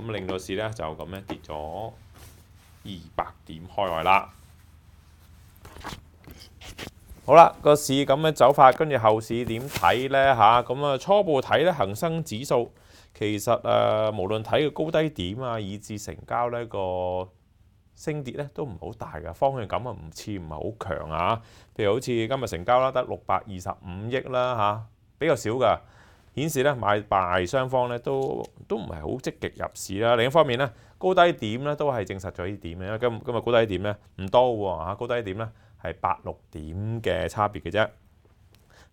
咁令到市咧就咁咧跌咗二百點開外啦。好啦，個市咁樣走法，跟住後市點睇咧嚇？咁啊初步睇咧恒生指數，其實啊無論睇個高低點啊，以至成交咧個升跌咧，都唔好大嘅方向感啊唔似唔係好強啊。譬如好似今日成交啦，得六百二十五億啦嚇，比較少噶。顯示咧買賣雙方咧都都唔係好積極入市啦。另一方面咧，高低點咧都係證實咗呢點嘅。今今日高低點咧唔多喎嚇，高低點咧係八六點嘅差別嘅啫。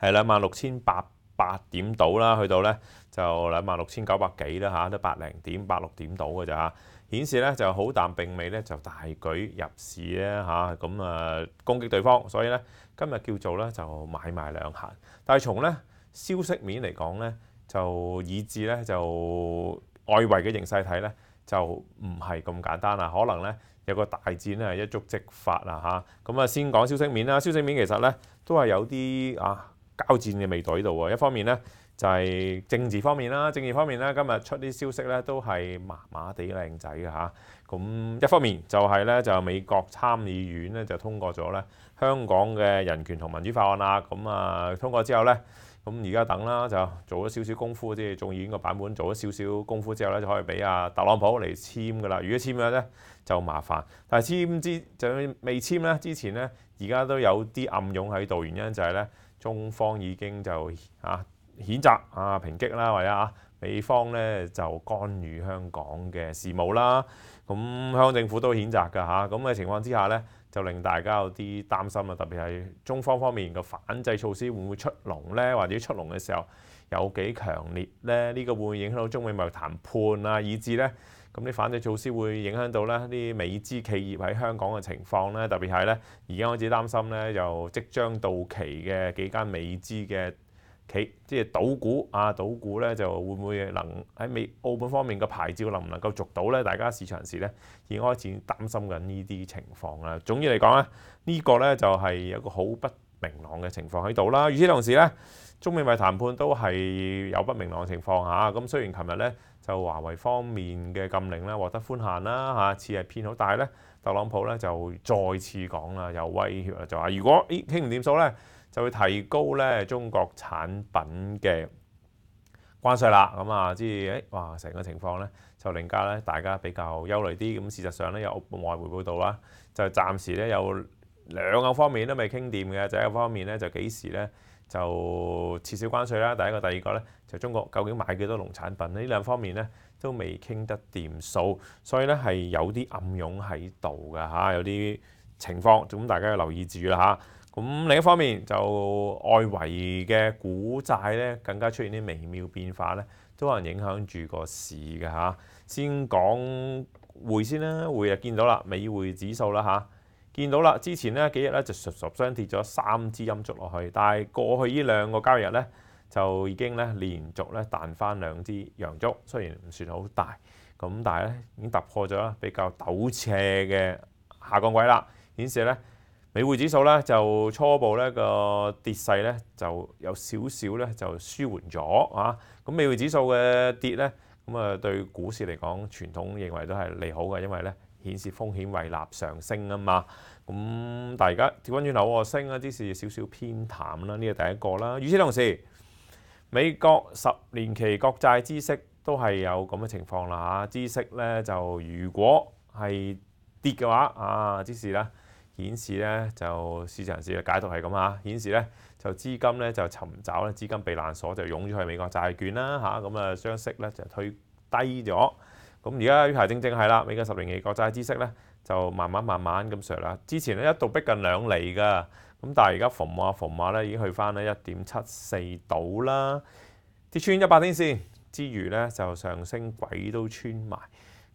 係兩萬六千八八點到啦，去到咧就兩萬六千九百幾啦嚇，都八零點八六點到嘅咋。顯示咧就好，但並未咧就大舉入市咧嚇。咁啊攻擊對方，所以咧今日叫做咧就買賣兩行，但係從咧。消息面嚟講咧，就以致咧就外圍嘅形勢睇咧，就唔係咁簡單啦。可能咧有個大戰咧一觸即發啦嚇。咁啊，先講消息面啦。消息面其實咧都係有啲啊交戰嘅味道喺度喎。一方面咧就係政治方面啦，政治方面咧今日出啲消息咧都係麻麻地靚仔嘅嚇。咁一方面就係咧就美國參議院咧就通過咗咧香港嘅人權同民主法案啦。咁啊通過之後咧。咁而家等啦，就做咗少少功夫，即係中院個版本做咗少少功夫之後咧，就可以俾阿特朗普嚟簽噶啦。如果簽咗咧，就麻煩。但係簽之，就未簽咧之前咧，而家都有啲暗湧喺度，原因就係咧，中方已經就啊譴責啊，抨擊啦或者啊。美方咧就干預香港嘅事務啦，咁香港政府都譴責㗎嚇，咁嘅情況之下咧，就令大家有啲擔心啊，特別係中方方面嘅反制措施會唔會出籠咧，或者出籠嘅時候有幾強烈咧？呢個會唔會影響到中美貿談判啊？以至咧，咁啲反制措施會影響到咧啲美資企業喺香港嘅情況咧，特別係咧，而家開始擔心咧，又即將到期嘅幾間美資嘅。企即係倒股啊，倒股咧就會唔會能喺美澳門方面嘅牌照能唔能夠續到咧？大家市場時咧經開始擔心緊呢啲情況啦。總之嚟講咧，呢個咧就係一個好不明朗嘅情況喺度啦。與此同時咧，中美咪談判都係有不明朗嘅情況嚇。咁雖然琴日咧就華為方面嘅禁令咧獲得寬限啦嚇，似係偏好，但係咧特朗普咧就再次講啦，又威脅啦，就話如果誒傾唔掂數咧。就會提高咧中國產品嘅關稅啦，咁啊，即係誒，哇，成個情況咧就令家咧大家比較憂慮啲。咁事實上咧，有外媒報導啦，就暫時咧有兩個方面都未傾掂嘅，第一個方面咧就幾時咧就撤銷關稅啦，第一個，第二個咧就中國究竟買幾多農產品呢兩方面咧都未傾得掂數，所以咧係有啲暗湧喺度嘅嚇，有啲情況，咁大家要留意住啦嚇。咁另一方面就外圍嘅股債咧，更加出現啲微妙變化咧，都可能影響住個市嘅嚇。先講匯先啦，匯啊見到啦，美匯指數啦嚇，見到啦。之前咧幾日咧就實實相跌咗三支音足落去，但係過去依兩個交易日咧就已經咧連續咧彈翻兩支陽足，雖然唔算好大，咁但係咧已經突破咗比較陡斜嘅下降軌啦，顯示咧。美匯指數咧就初步咧個跌勢咧就有少少咧就舒緩咗啊！咁美匯指數嘅跌咧咁啊對股市嚟講，傳統認為都係利好嘅，因為咧顯示風險為立上升啊嘛。咁但係而家調翻轉頭喎，升啊，只是少少偏淡啦。呢個第一個啦。與此同時，美國十年期國債知息都係有咁嘅情況啦嚇。知息咧就如果係跌嘅話啊，只是咧。顯示咧就市場人士嘅解讀係咁嚇，顯示咧就資金咧就尋找咧資金避難所就湧咗去美國債券啦嚇，咁啊相息咧就推低咗。咁而家下正正係啦，美國十年期國債知息咧就慢慢慢慢咁上啦。之前咧一度逼近兩厘㗎，咁但係而家逢下逢下咧已經去翻咧一點七四度啦，跌穿一百天線之餘咧就上升鬼都穿埋。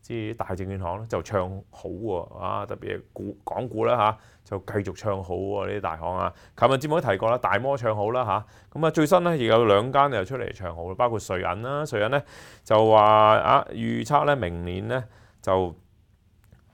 即係啲大證券行咧就唱好喎，啊特別股港股啦嚇，就繼續唱好喎，呢啲大行啊，琴日節目都提過啦，大摩唱好啦嚇，咁啊最新咧亦有兩間又出嚟唱好啦，包括瑞銀啦，瑞銀咧就話啊預測咧明年咧就。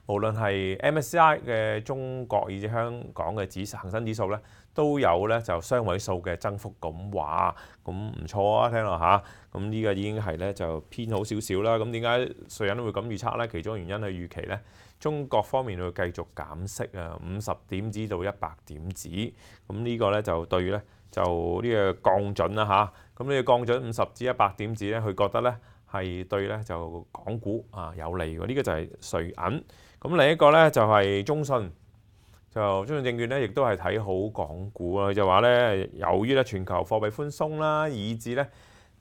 無論係 MSCI 嘅中國以至香港嘅指恒生指數咧，都有咧就雙位數嘅增幅咁，話，咁唔錯啊，聽落嚇。咁呢個已經係咧就偏好少少啦。咁點解瑞人都會咁預測咧？其中原因係預期咧，中國方面會繼續減息啊，五十點子到一百點子。咁呢個咧就對咧就呢個降準啦嚇。咁呢個降準五十至一百點子咧，佢覺得咧。係對咧就港股啊有利喎，呢個就係瑞銀。咁另一個咧就係中信，就中信證券咧亦都係睇好港股啊。就話咧由於咧全球貨幣寬鬆啦，以至咧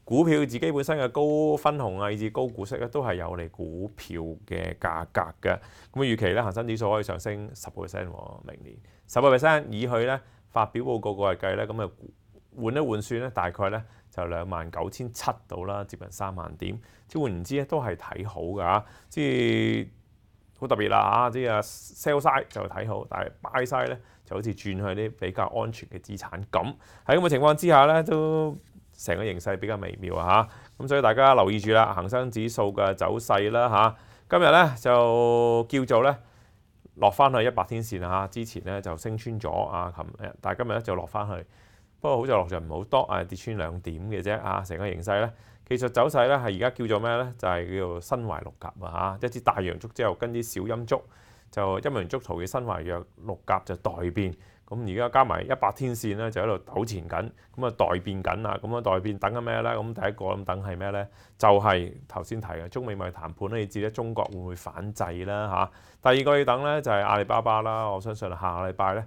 股票自己本身嘅高分紅啊，以至高股息咧都係有利股票嘅價格嘅。咁預期咧恒生指數可以上升十個 percent 喎，明年十個 percent 以去咧發表報告嘅計咧咁啊股。換一換算咧，大概咧就兩萬九千七到啦，接近三萬點。即換言之咧，都係睇好㗎，即係好特別啦嚇，即係啊 sell side 就睇好，但係 buy side 咧就好似轉去啲比較安全嘅資產。咁喺咁嘅情況之下咧，都成個形勢比較微妙啊嚇。咁所以大家留意住啦，恒生指數嘅走勢啦嚇。今日咧就叫做咧落翻去一百天線啊！之前咧就升穿咗啊琴日，但係今日咧就落翻去。不過好在落場唔好多啊，跌穿兩點嘅啫啊！成個形勢咧，技術走勢咧係而家叫做咩咧？就係叫做身懷六甲啊！一支大陽足之後跟啲小陰足，就陰陽足圖嘅身懷約六甲就代變。咁而家加埋一百天線咧，就喺度抖纏緊，咁啊代變緊啊，咁啊代變等緊咩咧？咁第一個咁等係咩咧？就係頭先提嘅中美貿談判咧，你知咧中國會唔會反制啦？嚇。第二個要等咧就係阿里巴巴啦。我相信下個禮拜咧。